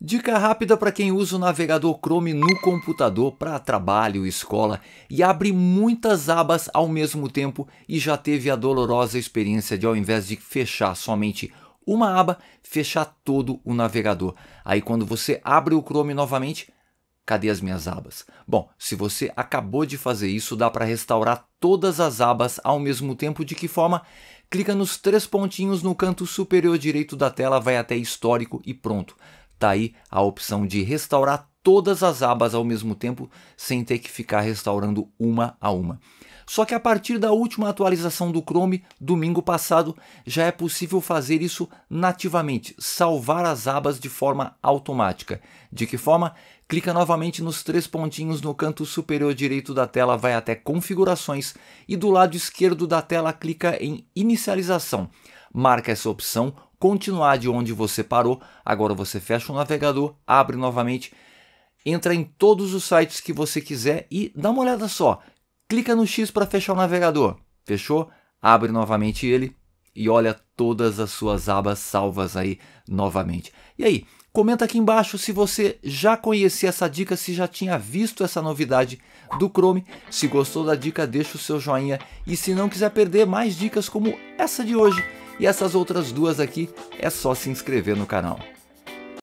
Dica rápida para quem usa o navegador Chrome no computador para trabalho, escola e abre muitas abas ao mesmo tempo e já teve a dolorosa experiência de ao invés de fechar somente uma aba, fechar todo o navegador. Aí quando você abre o Chrome novamente, cadê as minhas abas? Bom, se você acabou de fazer isso, dá para restaurar todas as abas ao mesmo tempo. De que forma? Clica nos três pontinhos no canto superior direito da tela, vai até histórico e pronto. Tá aí a opção de restaurar todas as abas ao mesmo tempo, sem ter que ficar restaurando uma a uma. Só que a partir da última atualização do Chrome, domingo passado, já é possível fazer isso nativamente, salvar as abas de forma automática. De que forma? Clica novamente nos três pontinhos no canto superior direito da tela, vai até Configurações e do lado esquerdo da tela clica em Inicialização. Marca essa opção continuar de onde você parou. Agora você fecha o navegador, abre novamente, entra em todos os sites que você quiser e dá uma olhada só. Clica no X para fechar o navegador. Fechou? Abre novamente ele e olha todas as suas abas salvas aí novamente. E aí, comenta aqui embaixo se você já conhecia essa dica, se já tinha visto essa novidade do Chrome. Se gostou da dica, deixa o seu joinha e se não quiser perder mais dicas como essa de hoje, e essas outras duas aqui é só se inscrever no canal.